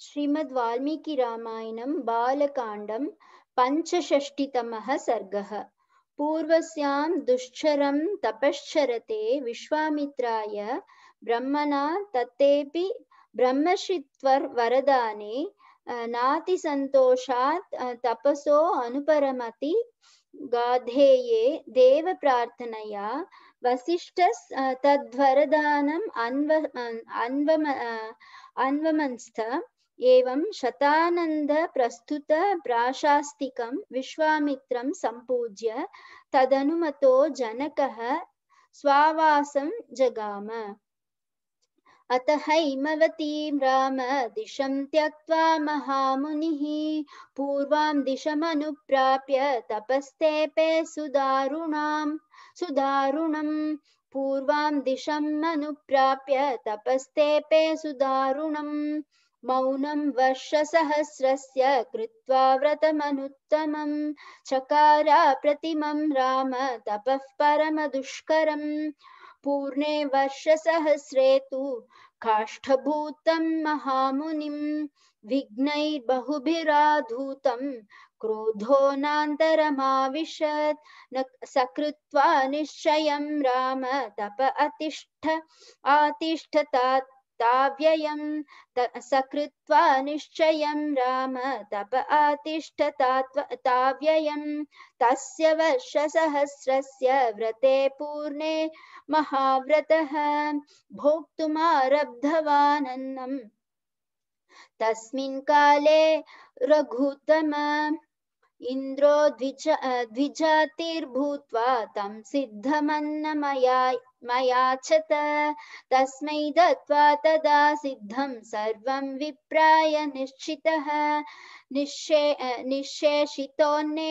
श्रीमद् वाल्मीकि रामायणं बालकाण्डं पञ्चषष्टितमः सर्गः पूर्वस्यां दुश्चरं तपश्चरते विश्वामित्राय ब्रह्मणा ततेऽपि ब्रह्मषित्वर्वरदाने नातिसन्तोषात् तपसो अनुपरमति गाधेये देवप्रार्थनया वसिष्ठ तद्वरदानम् अन्व अन्वम अन्वमंस्थ एवं शतानन्दप्रस्तुतप्राशास्तिकं विश्वामित्रं सम्पूज्य तदनुमतो जनकः स्वावासं जगाम अतहैमवतीं राम दिशं त्यक्त्वा महामुनिः पूर्वां दिशमनुप्राप्य तपस्तेपे सुदारुणां सुदारुणम् पूर्वां दिशम् अनुप्राप्य तपस्तेपे सुदारुणम् मौनम मौनं वर्षसहस्रस्य कृत्वा व्रतमनुत्तमं चकारा प्रतिमं राम तपः परमदुष्करम् पूर्णे वर्षसहस्रे तु काष्ठभूतं महामुनिं विघ्नैर्बहुभिराधूतं क्रोधो नान्तरमाविशत् न सकृत्वा निश्चयं राम तप अतिष्ठ आतिष्ठतात् ताव्ययं सकृत्वा निश्चयं राम तप आतिष्ठता ताव्ययं तस्य वर्षसहस्रस्य व्रते पूर्णे महाव्रतः भोक्तुमारब्धवानन्नं तस्मिन् काले रघुतम इंद्रो द्विज द्विजातिर्भूत्वा तं सिद्धमन्नमया तस्मै दत्त्वा तदा सिद्धं सर्वं विप्राय निश्चितः निःशे निःशेषितोऽन्ने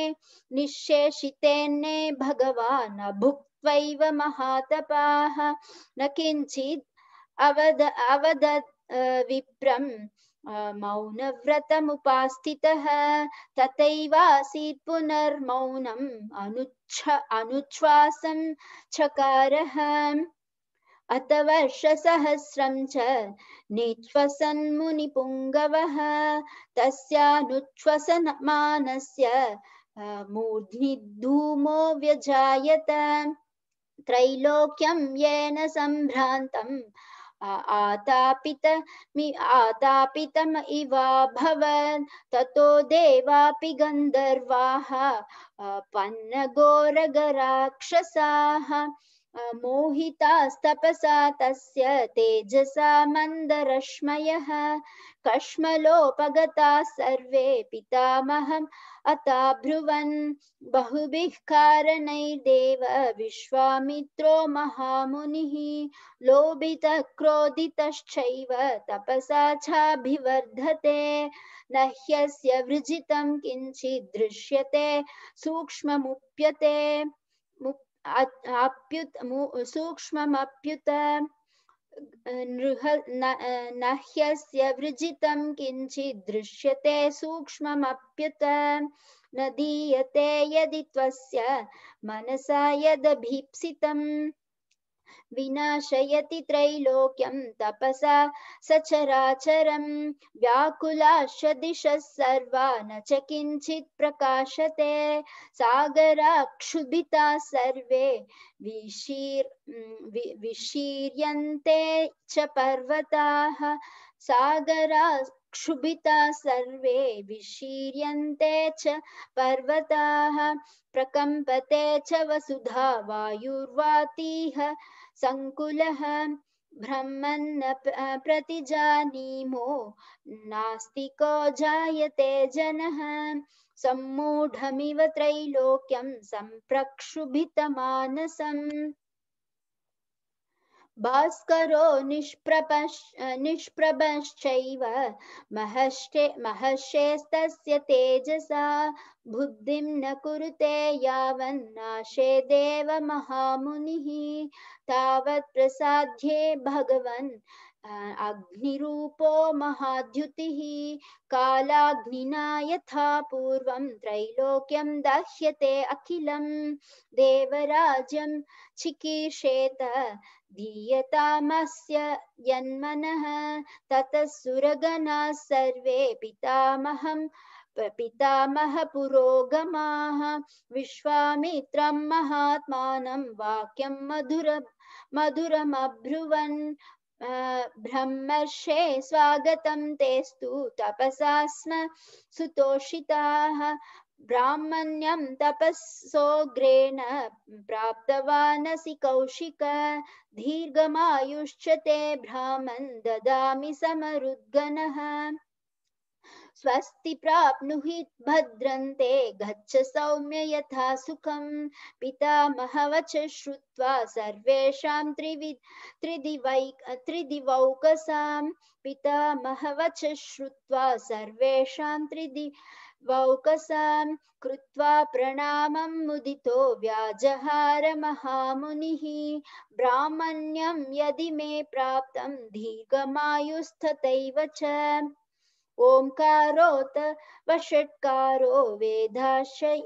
निःशेषितेऽन्ने भगवान् भुक्त्वैव महातपाः न किञ्चित् अवद अवद विप्रम् मौन मौनव्रतमुपास्थितः तथैवासीत् पुनर्मौनम् अनुच्छ अनुच्छ्वासं चकारः अत वर्षसहस्रं च निश्वसन्मुनिपुङ्गवः तस्यानुच्छ्वसनमानस्य मूर्ध्निधूमो व्यजायत त्रैलोक्यं येन सम्भ्रान्तं आतापितमि आतापितम इवाभवन् ततो देवापि गंधर्वाः पन्नगोरगराक्षसाः मोहितास्तपसा तस्य तेजसा मन्दरश्मयः कष्मलोपगताः सर्वे पितामहम् अताब्रुवन् बहुभिः कारणैर्देव विश्वामित्रो महामुनिः लोभितक्रोधितश्चैव तपसा चाभिवर्धते न ह्यस्य वृजितं सूक्ष्म सूक्ष्ममुप्यते अप्युत सूक्ष्ममप्युत नह्यस्य वृजितं किञ्चिदृश्यते सूक्ष्ममप्युत न दीयते यदि त्वस्य मनसा यदभीप्सितम् विनाशयति त्रैलोक्यं तपसा सचराचरं व्याकुलाश्च दिशः सर्वा न च किञ्चित् प्रकाशते सागराक्षुभिता सर्वे विशीर् वि, विशीर्यन्ते च पर्वताः सागरा क्षुभिता सर्वे विशीर्यन्ते च पर्वताः प्रकम्पते च वसुधा वायुर्वातीह सङ्कुलः ब्रह्मन्न प्रतिजानीमो नास्तिको जायते जनः सम्मूढमिव त्रैलोक्यं सम्प्रक्षुभितमानसम् भास्करो निष्प्रपश् निष्प्रभश्चैव महश्चे महर्षेस्तस्य तेजसा बुद्धिं न कुरुते यावन्नाशे देवमहामुनिः तावत्प्रसाद्ये भगवन् अग्निरूपो महाद्युतिः कालाग्निना यथा पूर्वं त्रैलोक्यं दह्यते अखिलं देवराजं चिकीर्षेत दीयतामस्य यन्मनः ततः सर्वे पितामहं पितामह पुरोगमाः विश्वामित्रं महात्मानं वाक्यं मधुर मधुरमब्रुवन् ब्रह्मर्षे स्वागतं तेस्तु तपसा स्म सुतोषिताः ब्राह्मण्यं तपःसोऽग्रेण प्राप्तवानसि कौशिक दीर्घमायुश्च ते ब्राह्मण ददामि समरुद्गणः स्वस्ति प्राप्नुहि भद्रन्ते गच्छ सौम्य यथा सुखम् पितामहवच श्रुत्वा सर्वेषां त्रिविध त्रिदिवैक त्रिदिवौकसाम् पितामहवच श्रुत्वा सर्वेषां त्रिदि वौकसां कृत्वा प्रणामं मुदितो व्याजहार महामुनिः ब्राह्मण्यं यदि मे प्राप्त दीर्घमायुस्तथैव च ओंकारोत वषट्कारो वेदाशय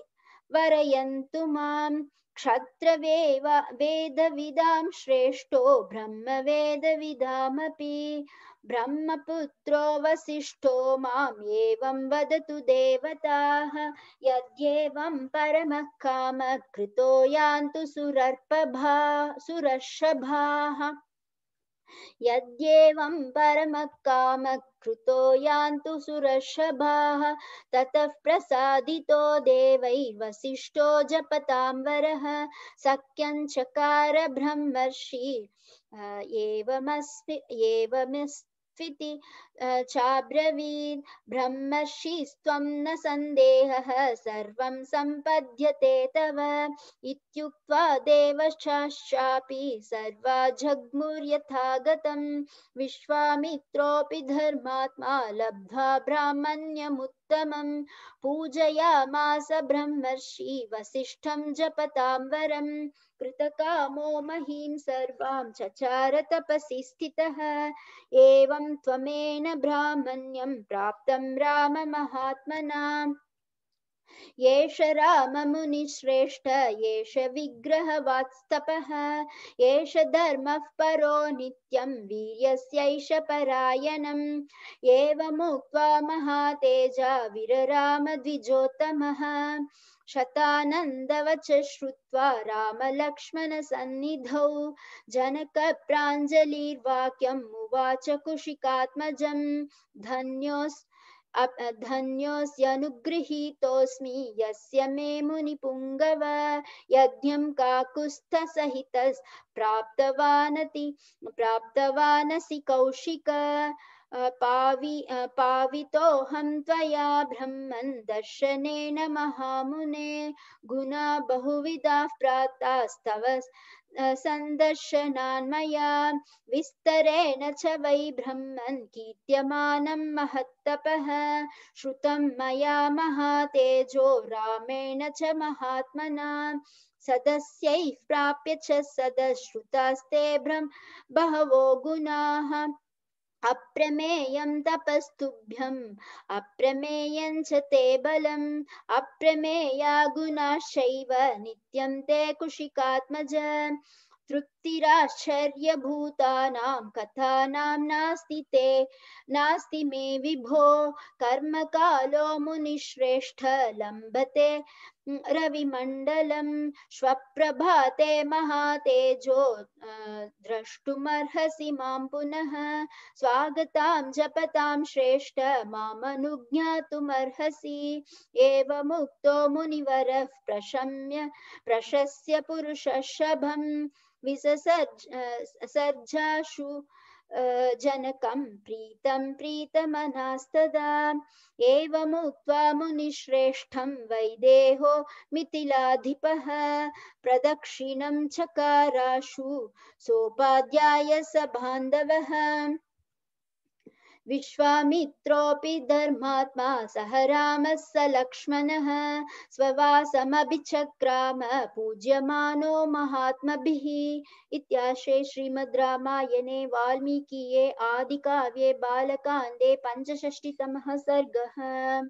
वरयन्तु मां क्षत्रवेव वेदविदां श्रेष्ठो ब्रह्मवेदविदामपि ब्रह्मपुत्रो वसिष्ठो माम् एवं वदतु देवताः यद्येवं परमः कामकृतो यान्तु सुरर्पभा सुरर्षभाः यद्येवं परमकामकृतो यान्तु सुरर्षभाः ततः प्रसादितो देवै वसिष्ठो जपतां वरः सक्यं चकार ब्रह्मर्षि एवमस्ति एवमस्ति चाब्रवीत् ब्रह्मर्षिस्त्वं न सन्देहः सर्वं सम्पद्यते तव इत्युक्त्वा देवश्चापि सर्वा जग्मुर्यथा गतं विश्वामित्रोऽपि धर्मात्मा लब्ध्वा ब्राह्मण्यमुत्तमं पूजयामास ब्रह्मर्षि वसिष्ठं जपतां वरम् कृतकामो महीं सर्वां चचार तपसि स्थितः एवं त्वमेन प्राप्त राम महात्मना येष राममुनिश्रेष्ठ येष विग्रहवात्स्तपः येष धर्मः परो नित्यं वीर्यस्यैष परायणम् एवमुक्त्वा महातेजा विररामद्विजोत्तमः शतानन्दवच श्रुत्वा रामलक्ष्मणसन्निधौ जनकप्राञ्जलिर्वाक्यम् उवाच कुशिकात्मजम् धन्योऽस्तु धन्योऽस्यनुगृहीतोऽस्मि यस्य मे मुनिपुङ्गव यज्ञं प्राप्तवानसि कौशिक पावि पावितोऽहं त्वया ब्रह्मन् दर्शनेन महामुने गुणा बहुविधाः प्रातास्तव सन्दर्शनान् विस्तरेण च वै ब्रह्मन् कीर्त्यमानं महत्तपः श्रुतं मया महातेजो रामेण च महात्मना सदस्यैः प्राप्य च सदश्रुतास्ते ब्रह्म बहवो गुणाः अप्रमेयं तपस्तुभ्यम् अप्रमेयं च ते बलम् अप्रमेया गुणाश्चैव नित्यं ते कुशिकात्मज तृप्तिराश्चर्यभूतानां कथानां नास्ति ते नास्ति मे विभो कर्मकालो मुनिश्रेष्ठ लम्बते रविमण्डलं श्वप्रभाते महातेजो द्रष्टुमर्हसि मां पुनः स्वागतां जपतां श्रेष्ठ मामनुज्ञातुमर्हसि एवमुक्तो मुनिवरः प्रशम्य प्रशस्य पुरुषशभं विससर्ज सर्जाशु जनकं प्रीतं प्रीतमनास्तदा एवमुक्त्वा मुनिश्रेष्ठं वैदेहो मिथिलाधिपः प्रदक्षिणं चकाराशु सोपाध्याय स बान्धवः विश्वामित्रोऽपि धर्मात्मा सह रामः स लक्ष्मणः स्ववासमभिचक्राम पूज्यमानो महात्मभिः इत्याशे श्रीमद् रामायणे वाल्मीकीये आदिकाव्ये बालकाण्डे पञ्चषष्टितमः सर्गः